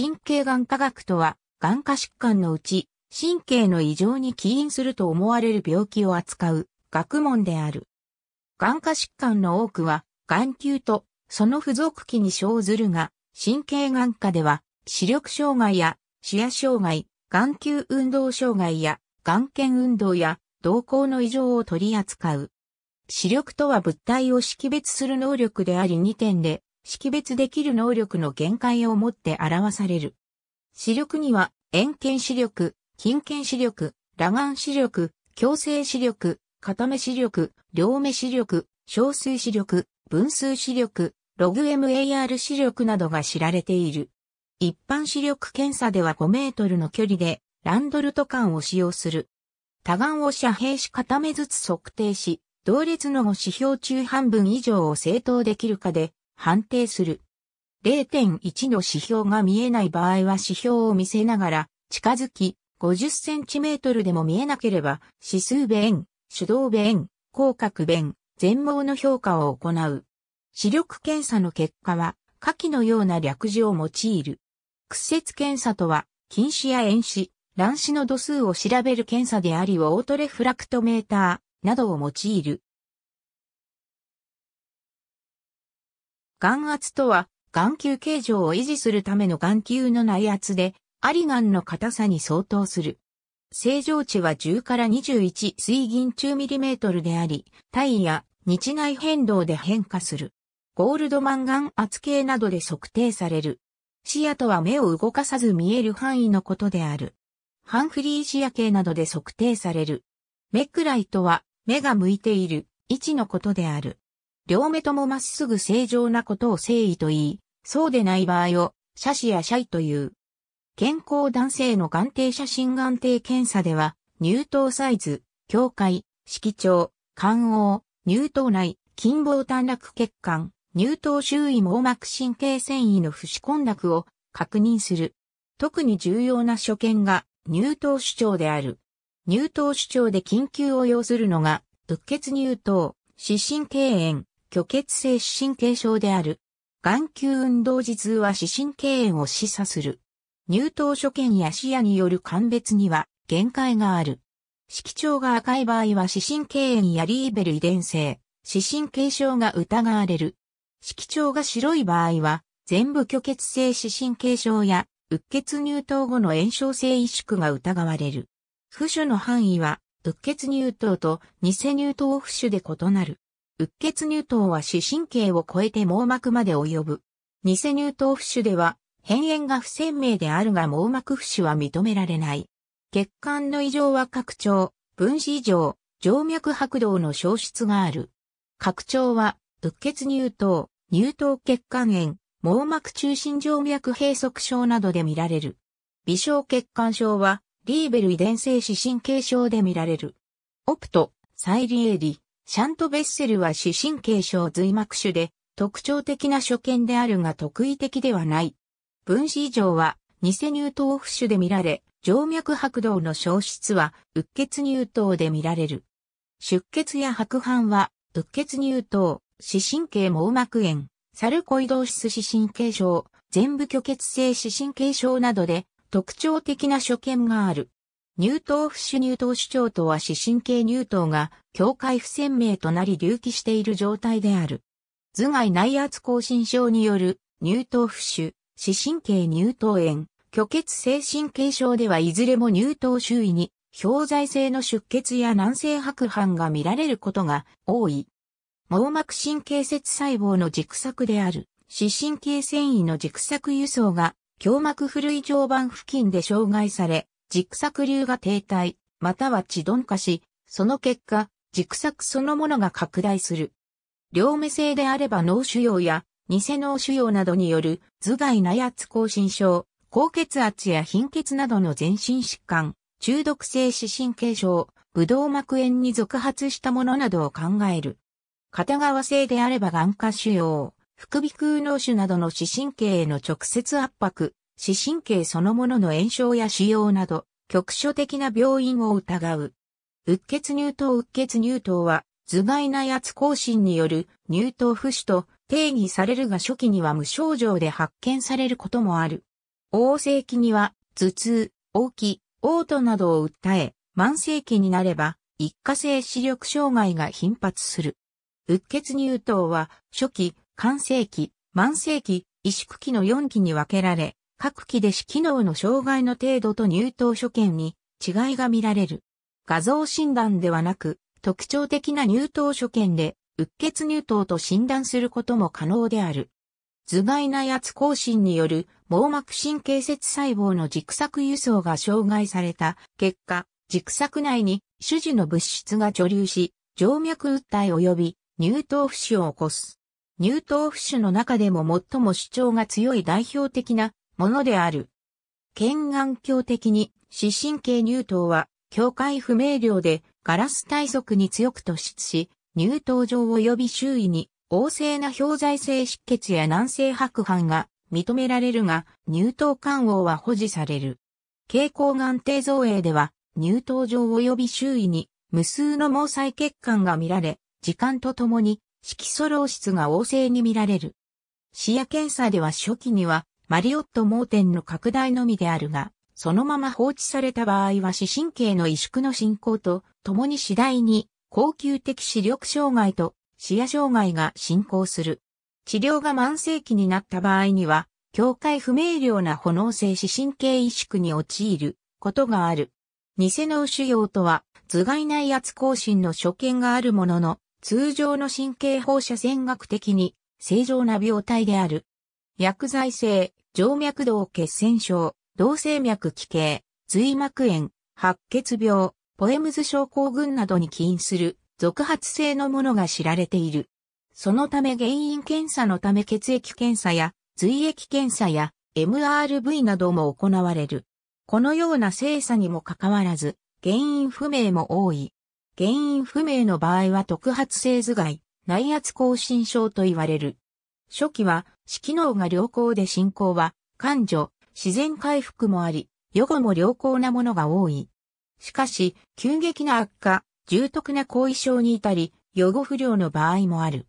神経眼科学とは、眼科疾患のうち、神経の異常に起因すると思われる病気を扱う学問である。眼科疾患の多くは、眼球とその付属器に生ずるが、神経眼科では、視力障害や視野障害、眼球運動障害や眼圏運動や瞳孔の異常を取り扱う。視力とは物体を識別する能力であり2点で、識別できる能力の限界をもって表される。視力には、遠見視力、近見視力、裸眼視力、強制視力、片目視力、両目視力、小数視力、分数視力、ログ MAR 視力などが知られている。一般視力検査では5メートルの距離でランドルト管を使用する。多眼を遮蔽し片目ずつ測定し、同列の指標中半分以上を正当できるかで判定する。0.1の指標が見えない場合は指標を見せながら近づき、50センチメートルでも見えなければ指数弁、手動弁、広角弁、全盲の評価を行う。視力検査の結果は下記のような略字を用いる。屈折検査とは、近視や遠視、乱視の度数を調べる検査でありオートレフラクトメーターなどを用いる。眼圧とは、眼球形状を維持するための眼球の内圧で、アリガンの硬さに相当する。正常値は10から21水銀中ミリメートルであり、体位や日内変動で変化する。ゴールドマン眼圧計などで測定される。視野とは目を動かさず見える範囲のことである。ハンフリー視野計などで測定される。目くらいとは、目が向いている位置のことである。両目ともまっすぐ正常なことを正義と言い、そうでない場合を、斜視やシャイという。健康男性の眼底写真眼底検査では、乳頭サイズ、境界、色調、肝黄、乳頭内、筋棒短絡血管、乳頭周囲網膜神経繊維の不死根絡を確認する。特に重要な所見が乳頭主張である。乳頭主張で緊急を要するのが、うっ血乳頭、視神経炎、虚血性視神経症である。眼球運動時痛は視神経炎を示唆する。入頭所見や視野による鑑別には限界がある。色調が赤い場合は視神経炎やリーベル遺伝性、視神経症が疑われる。色調が白い場合は、全部虚血性視神経症や、う血入頭後の炎症性萎縮が疑われる。浮腫の範囲は、う血入頭と偽入頭浮腫で異なる。う血乳頭は視神経を超えて網膜まで及ぶ。偽乳頭浮腫では、変炎が不鮮明であるが網膜浮腫は認められない。血管の異常は拡張、分子異常、静脈拍動の消失がある。拡張は、う血乳頭、乳頭血管炎、網膜中心静脈閉塞症などで見られる。微小血管症は、リーベル遺伝性視神経症で見られる。オプト、サイリエリ、シャント・ベッセルは視神経症髄膜腫で特徴的な所見であるが特異的ではない。分子異常は偽乳頭浮腫で見られ、静脈拍動の消失は、うっ血乳頭で見られる。出血や白斑は、うっ血乳頭、視神経網膜炎、サルコイドーシス視神経症、全部虚血性視神経症などで、特徴的な所見がある。乳頭不死乳頭主張とは視神経乳頭が境界不鮮明となり隆起している状態である。頭蓋内圧亢進症による乳頭不死、視神経乳頭炎、虚血性神経症ではいずれも乳頭周囲に氷在性の出血や軟性白斑が見られることが多い。網膜神経節細胞の軸索である視神経繊維の軸索輸送が胸膜古い異常板付近で障害され、軸索流が停滞、または地鈍化し、その結果、軸索そのものが拡大する。両目性であれば脳腫瘍や偽脳腫瘍などによる頭蓋内圧亢進症、高血圧や貧血などの全身疾患、中毒性視神経症、ブドウ膜炎に続発したものなどを考える。片側性であれば眼科腫瘍、副鼻腔脳腫などの視神経への直接圧迫、視神経そのものの炎症や腫瘍など、局所的な病院を疑う。う血乳頭う血乳頭は、頭蓋内圧更新による乳頭不死と定義されるが初期には無症状で発見されることもある。黄世期には、頭痛、黄気、嘔吐などを訴え、慢性期になれば、一過性視力障害が頻発する。う血乳頭は、初期、肝性期、慢性期、萎縮期の4期に分けられ、各機で死機能の障害の程度と入刀所見に違いが見られる。画像診断ではなく、特徴的な入刀所見で、うっ血入刀と診断することも可能である。頭蓋内圧更新による網膜神経節細胞の軸索輸送が障害された結果、軸索内に種子の物質が貯留し、静脈訴え及び乳頭浮腫を起こす。乳頭浮腫の中でも最も主張が強い代表的なものである。県眼鏡的に、視神経乳頭は、境界不明瞭で、ガラス体側に強く突出し、乳頭上及び周囲に、旺盛な氷在性失血や軟性白斑が認められるが、乳頭肝王は保持される。蛍光眼底造影では、乳頭上及び周囲に無数の毛細血管が見られ、時間とともに色素漏出が旺盛に見られる。視野検査では初期にはマリオット盲点の拡大のみであるが、そのまま放置された場合は視神経の萎縮の進行と、共に次第に、恒久的視力障害と視野障害が進行する。治療が慢性期になった場合には、境界不明瞭な炎性視神経萎縮に陥ることがある。偽脳腫瘍とは、頭蓋内圧更新の所見があるものの、通常の神経放射線学的に正常な病態である。薬剤性、静脈動血栓症、動静脈奇形、髄膜炎、白血病、ポエムズ症候群などに起因する、続発性のものが知られている。そのため原因検査のため血液検査や、髄液検査や、MRV なども行われる。このような精査にもかかわらず、原因不明も多い。原因不明の場合は特発性頭蓋、内圧亢進症と言われる。初期は、指機能が良好で進行は、感情、自然回復もあり、予後も良好なものが多い。しかし、急激な悪化、重篤な後遺症に至り、予後不良の場合もある。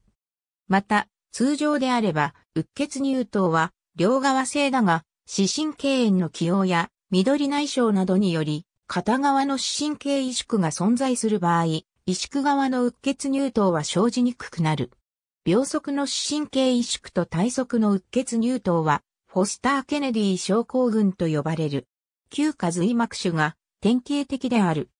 また、通常であれば、うっ血乳頭は、両側性だが、視神経炎の起用や、緑内障などにより、片側の視神経萎縮が存在する場合、萎縮側のうっ血乳頭は生じにくくなる。秒速の視神経萎縮と体側のうっ血乳頭は、フォスター・ケネディ症候群と呼ばれる。旧下髄膜腫が典型的である。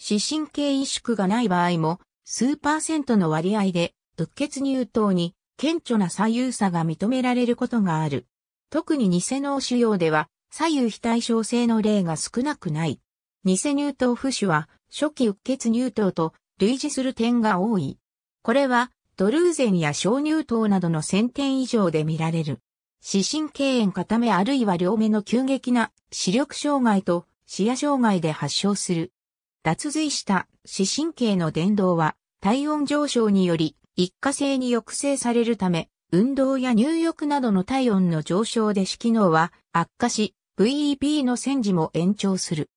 視神経萎縮がない場合も、数パーセントの割合で、うっ血乳頭に顕著な左右差が認められることがある。特に偽脳腫瘍では、左右非対称性の例が少なくない。偽乳頭浮腫は、初期うっ血乳頭と類似する点が多い。これは、ドルーゼンや小乳糖などの1000点以上で見られる。視神経炎片目あるいは両目の急激な視力障害と視野障害で発症する。脱髄した視神経の伝導は体温上昇により一過性に抑制されるため、運動や入浴などの体温の上昇で視機能は悪化し、VEP の戦時も延長する。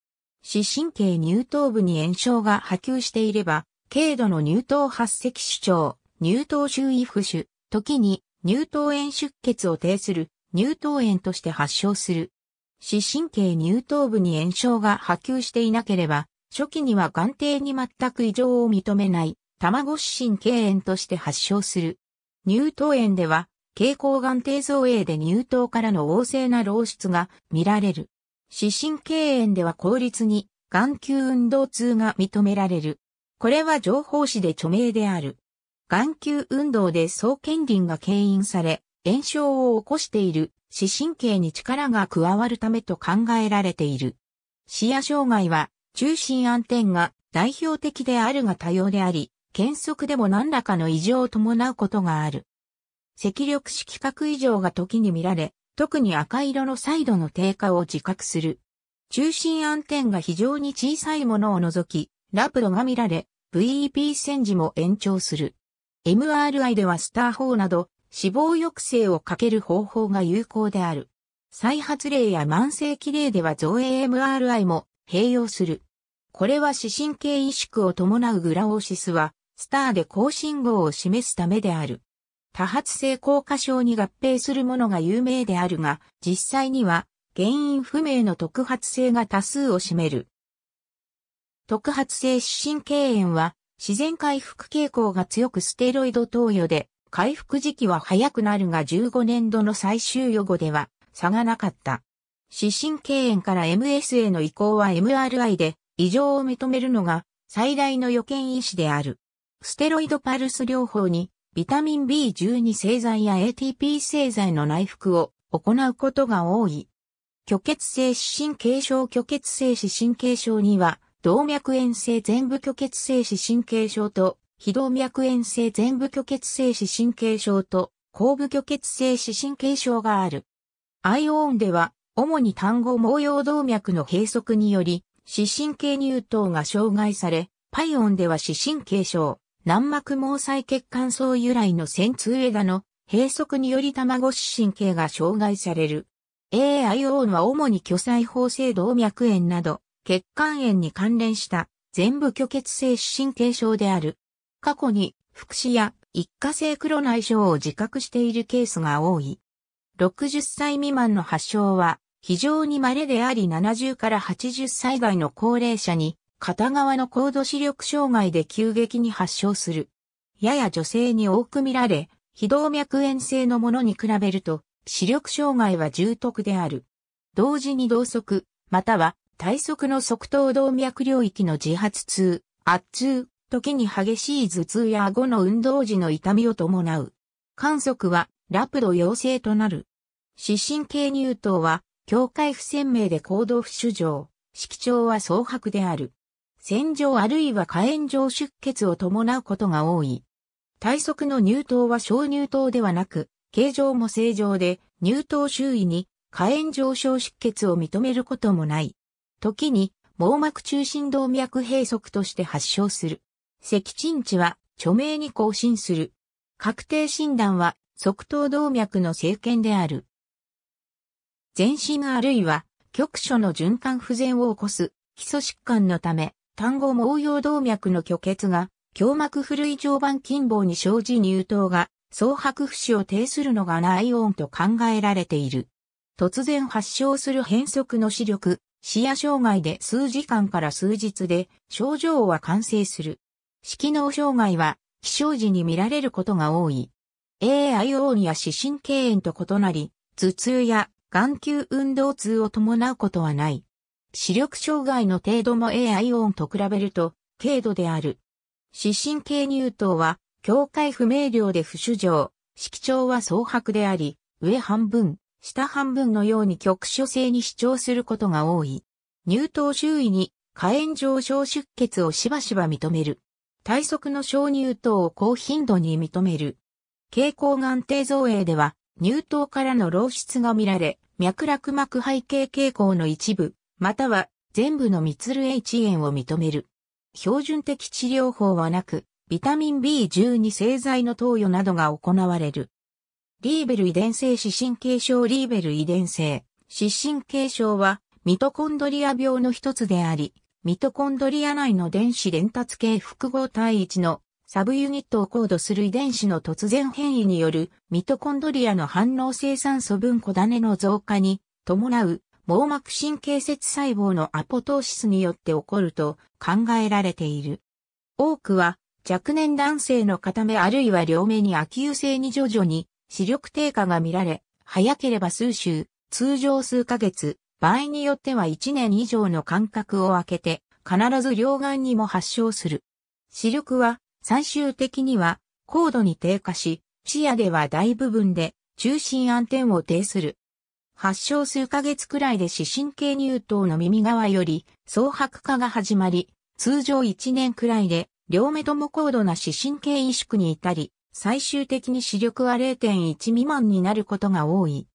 視神経乳頭部に炎症が波及していれば、軽度の乳頭発石主張、乳頭周囲浮腫、時に乳頭炎出血を呈する乳頭炎として発症する。視神経乳頭部に炎症が波及していなければ、初期には眼底に全く異常を認めない、卵視神経炎として発症する。乳頭炎では、蛍光眼底造影で乳頭からの旺盛な漏出が見られる。視神経炎では効率に眼球運動痛が認められる。これは情報誌で著名である。眼球運動で総権輪が牽引され、炎症を起こしている視神経に力が加わるためと考えられている。視野障害は中心暗点が代表的であるが多様であり、検測でも何らかの異常を伴うことがある。赤力色覚異常が時に見られ、特に赤色のサイドの低下を自覚する。中心暗点が非常に小さいものを除き、ラプロが見られ、VEP 戦時も延長する。MRI ではスター4など死亡抑制をかける方法が有効である。再発例や慢性期例では造影 MRI も併用する。これは視神経萎縮を伴うグラオシスは、スターで高信号を示すためである。多発性硬化症に合併するものが有名であるが、実際には原因不明の特発性が多数を占める。特発性視神経炎は自然回復傾向が強くステロイド投与で、回復時期は早くなるが15年度の最終予後では差がなかった。視神経炎から MS への移行は MRI で異常を認めるのが最大の予見医師である。ステロイドパルス療法にビタミン B12 製剤や ATP 製剤の内服を行うことが多い。虚血性視神経症虚血性視神経症には動脈炎性全部虚血性視神経症と、非動脈炎性全部虚血性視神経症と、後部虚血性視神経症がある。アイオーンでは、主に単語毛様動脈の閉塞により、視神経乳頭が障害され、パイオンでは視神経症、軟膜毛細血管層由来の線通枝の閉塞により卵視神経が障害される。AIO は主に巨細法性動脈炎など、血管炎に関連した全部虚血性視神経症である。過去に、福祉や一過性黒内障を自覚しているケースが多い。60歳未満の発症は非常に稀であり70から80歳外の高齢者に片側の高度視力障害で急激に発症する。やや女性に多く見られ、非動脈炎性のものに比べると視力障害は重篤である。同時に同側、または体側の側頭動脈領域の自発痛、圧痛、時に激しい頭痛や顎の運動時の痛みを伴う。観測はラプド陽性となる。湿神系乳頭は境界不鮮明で行動不主上、色調は蒼白である。洗浄あるいは火炎上出血を伴うことが多い。体側の乳頭は小乳頭ではなく、形状も正常で、乳頭周囲に火炎上症出血を認めることもない。時に網膜中心動脈閉塞として発症する。赤鎮値は著名に更新する。確定診断は側頭動脈の生検である。全身あるいは局所の循環不全を起こす基礎疾患のため、単語毛用。動脈の虚血が胸膜古い常板筋棒に生じ乳頭が双白不死を呈するのが内音と考えられている。突然発症する変則の視力、視野障害で数時間から数日で症状は完成する。色脳障害は起床時に見られることが多い。AIO や視神経炎と異なり、頭痛や眼球運動痛を伴うことはない。視力障害の程度も AIO と比べると軽度である。視神経乳頭は境界不明瞭で不主張、色調は蒼白であり、上半分、下半分のように局所性に主張することが多い。乳頭周囲に火炎上昇出血をしばしば認める。体側の小乳頭を高頻度に認める。蛍光眼底造影では、乳頭からの漏出が見られ、脈絡膜背景傾向の一部、または全部の密る。H 炎を認める。標準的治療法はなく、ビタミン B12 製剤の投与などが行われる。リーベル遺伝性視神経症リーベル遺伝性視神経症はミトコンドリア病の一つであり、ミトコンドリア内の電子伝達系複合体1のサブユニットをコードする遺伝子の突然変異によるミトコンドリアの反応生産素分子種の増加に伴う網膜神経節細胞のアポトーシスによって起こると考えられている。多くは若年男性の片目あるいは両目に悪有性に徐々に視力低下が見られ、早ければ数週、通常数ヶ月、場合によっては1年以上の間隔を空けて、必ず両眼にも発症する。視力は最終的には高度に低下し、視野では大部分で中心暗点を呈する。発症数ヶ月くらいで視神経乳頭の耳側より蒼白化が始まり、通常1年くらいで両目とも高度な視神経萎縮に至り、最終的に視力は0.1未満になることが多い。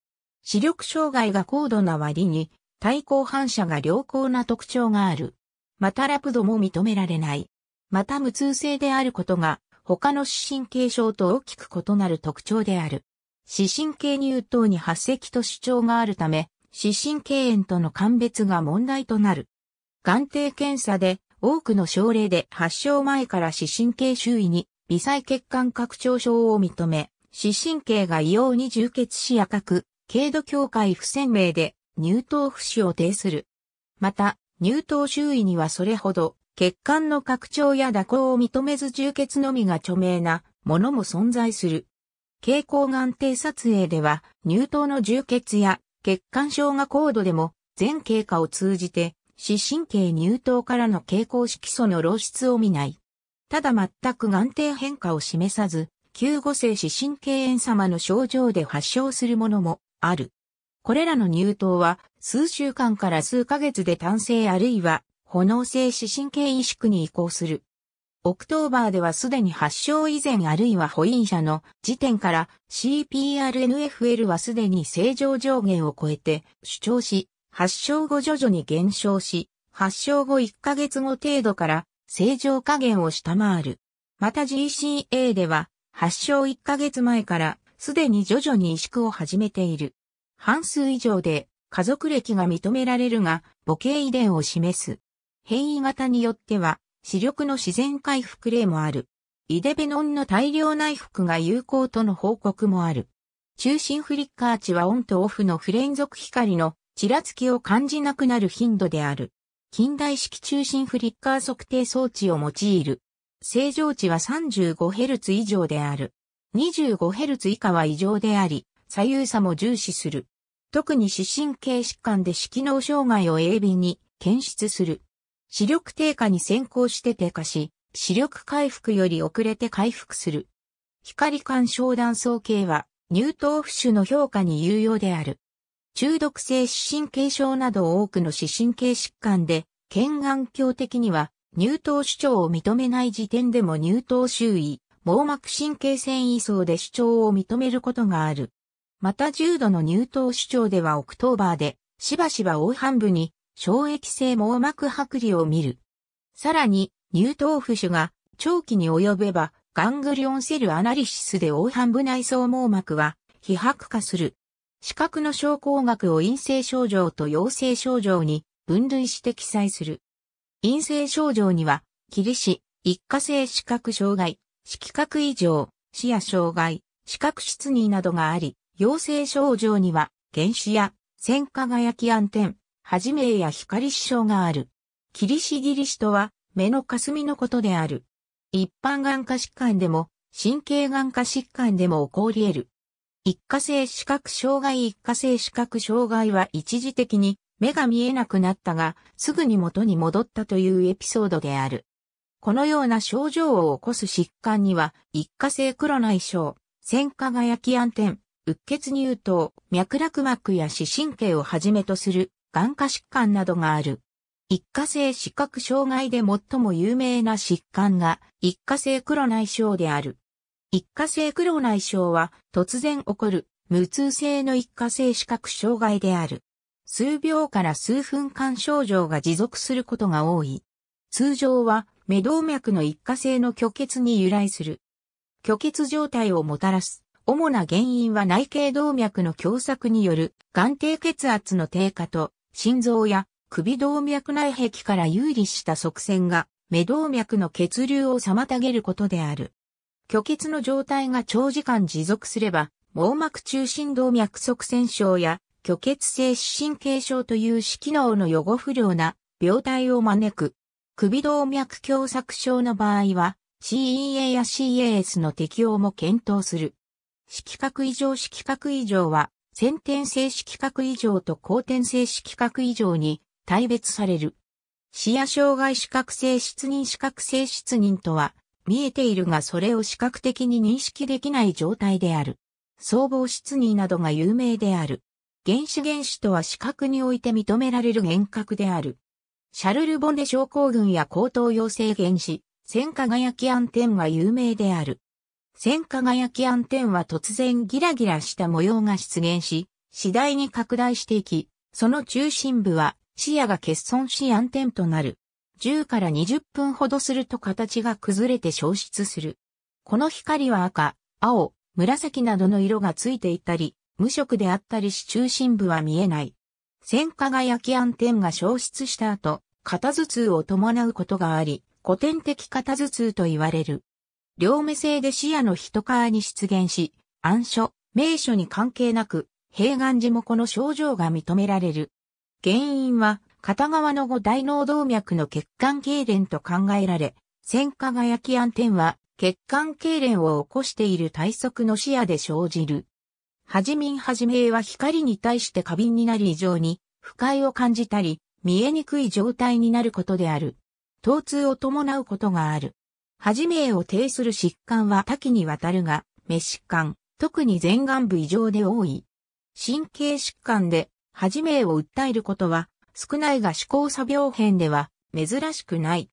視力障害が高度な割に、対抗反射が良好な特徴がある。またラプドも認められない。また無痛性であることが、他の視神経症と大きく異なる特徴である。視神経乳頭に発石と主張があるため、視神経炎との鑑別が問題となる。眼底検査で多くの症例で発症前から視神経周囲に微細血管拡張症を認め、視神経が異様に充血し赤く、軽度境界不鮮明で、乳頭不死を呈する。また、乳頭周囲にはそれほど、血管の拡張や蛇行を認めず充血のみが著名なものも存在する。蛍光眼定撮影では、乳頭の充血や血管症が高度でも、全経過を通じて、視神経乳頭からの蛍光色素の漏出を見ない。ただ全く眼底変化を示さず、救護世視神経炎様の症状で発症するものもある。これらの乳頭は数週間から数ヶ月で単性あるいは炎性視神経萎縮に移行する。オクトーバーではすでに発症以前あるいは保因者の時点から CPRNFL はすでに正常上限を超えて主張し、発症後徐々に減少し、発症後1ヶ月後程度から正常加減を下回る。また GCA では、発症1ヶ月前からすでに徐々に萎縮を始めている。半数以上で家族歴が認められるが、母系遺伝を示す。変異型によっては、視力の自然回復例もある。イデベノンの大量内服が有効との報告もある。中心フリッカー値はオンとオフの不連続光のちらつきを感じなくなる頻度である。近代式中心フリッカー測定装置を用いる。正常値は 35Hz 以上である。25Hz 以下は異常であり、左右差も重視する。特に視神経疾患で視機能障害を鋭敏に検出する。視力低下に先行して低下し、視力回復より遅れて回復する。光干渉断層計は、乳頭浮腫の評価に有用である。中毒性視神経症など多くの視神経疾患で、検眼鏡的には乳頭主張を認めない時点でも乳頭周囲、網膜神経繊維層で主張を認めることがある。また重度の乳頭主張ではオクトーバーで、しばしば大半部に、衝液性網膜剥離を見る。さらに、乳頭浮腫が長期に及べば、ガングリオンセルアナリシスで大半部内層網膜は、被白化する。視覚の症候学を陰性症状と陽性症状に分類して記載する。陰性症状には、起立視、一過性視覚障害、視覚異常、視野障害、視覚失認などがあり、陽性症状には、原子や、線輝き暗転、はじめや光視障がある。キリシギリシとは、目の霞のことである。一般眼科疾患でも、神経眼科疾患でも起こり得る。一過性視覚障害一過性視覚障害は一時的に目が見えなくなったが、すぐに元に戻ったというエピソードである。このような症状を起こす疾患には、一過性黒内障、線化が焼き暗転、うっ血乳頭、脈絡膜や視神経をはじめとする眼科疾患などがある。一過性視覚障害で最も有名な疾患が一過性黒内障である。一過性苦労内障は突然起こる無痛性の一過性視覚障害である。数秒から数分間症状が持続することが多い。通常は目動脈の一過性の虚血に由来する。虚血状態をもたらす。主な原因は内頸動脈の狭窄による眼底血圧の低下と心臓や首動脈内壁から有利した側線が目動脈の血流を妨げることである。虚血の状態が長時間持続すれば、網膜中心動脈側栓症や虚血性視神経症という視機能の予後不良な病態を招く。首動脈狭窄症の場合は CEA や CAS の適用も検討する。色覚異常色覚異常は先天性色覚異常と後天性色覚異常に大別される。視野障害視覚性失認視覚性失認とは見えているがそれを視覚的に認識できない状態である。相棒質疑などが有名である。原子原子とは視覚において認められる幻覚である。シャルル・ボンデ症候群や高等陽性原子、線輝き暗点は有名である。線輝き暗点は突然ギラギラした模様が出現し、次第に拡大していき、その中心部は視野が欠損し暗転となる。10から20分ほどすると形が崩れて消失する。この光は赤、青、紫などの色がついていたり、無色であったりし中心部は見えない。線化が焼き暗点が消失した後、肩頭痛を伴うことがあり、古典的肩頭痛と言われる。両目性で視野の一皮に出現し、暗所、名所に関係なく、平眼寺もこの症状が認められる。原因は、片側の五大脳動脈の血管痙攣と考えられ、線化が焼き暗転は血管痙攣を起こしている体側の視野で生じる。はじみんはじめは光に対して過敏になり異常に不快を感じたり、見えにくい状態になることである。疼痛を伴うことがある。はじめを呈する疾患は多岐にわたるが、目疾患、特に前眼部異常で多い。神経疾患で、はじめを訴えることは少ないが思考作病変では珍しくない。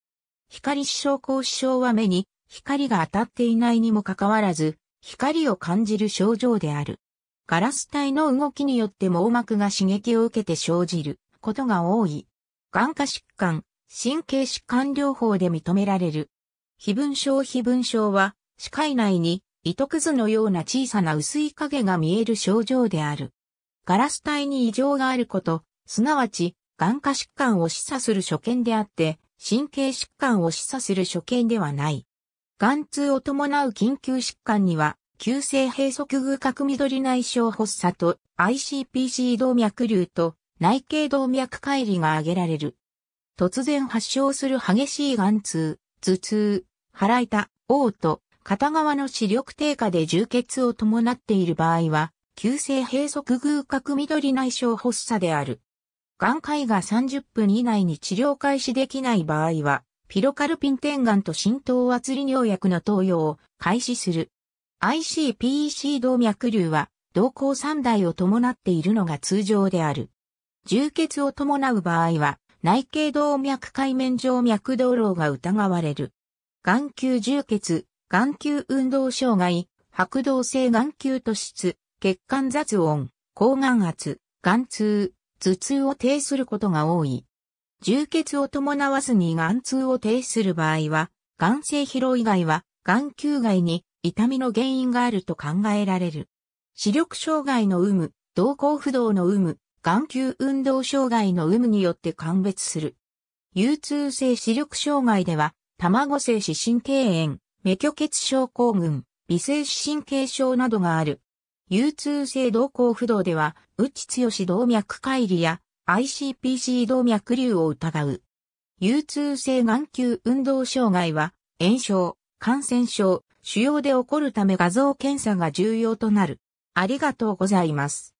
光視症候症は目に光が当たっていないにもかかわらず、光を感じる症状である。ガラス体の動きによって網膜が刺激を受けて生じることが多い。眼科疾患、神経疾患療法で認められる。非分症非分症は、視界内に糸くずのような小さな薄い影が見える症状である。ガラス体に異常があること、すなわち眼科疾患を示唆する所見であって、神経疾患を示唆する所見ではない。眼痛を伴う緊急疾患には、急性閉塞偶核緑内障発作と ICPC 動脈瘤と内頸動脈解離が挙げられる。突然発症する激しい眼痛、頭痛、腹痛、嘔吐、片側の視力低下で充血を伴っている場合は、急性閉塞偶核緑内障発作である。眼科医が30分以内に治療開始できない場合は、ピロカルピン点眼と浸透圧利尿薬の投与を開始する。ICPEC 動脈瘤は、動向3台を伴っているのが通常である。充血を伴う場合は、内頸動脈界面上脈動漏が疑われる。眼球充血、眼球運動障害、白動性眼球突出、血管雑音、抗眼圧、眼痛、頭痛を呈することが多い。充血を伴わずに眼痛を呈する場合は、眼性疲労以外は眼球外に痛みの原因があると考えられる。視力障害の有無、動向不動の有無、眼球運動障害の有無によって鑑別する。有痛性視力障害では、卵性視神経炎、目虚血症候群、微性視神経症などがある。U2 性動向不動では、内し動脈解離や ICPC 動脈瘤を疑う。U2 性眼球運動障害は、炎症、感染症、腫瘍で起こるため画像検査が重要となる。ありがとうございます。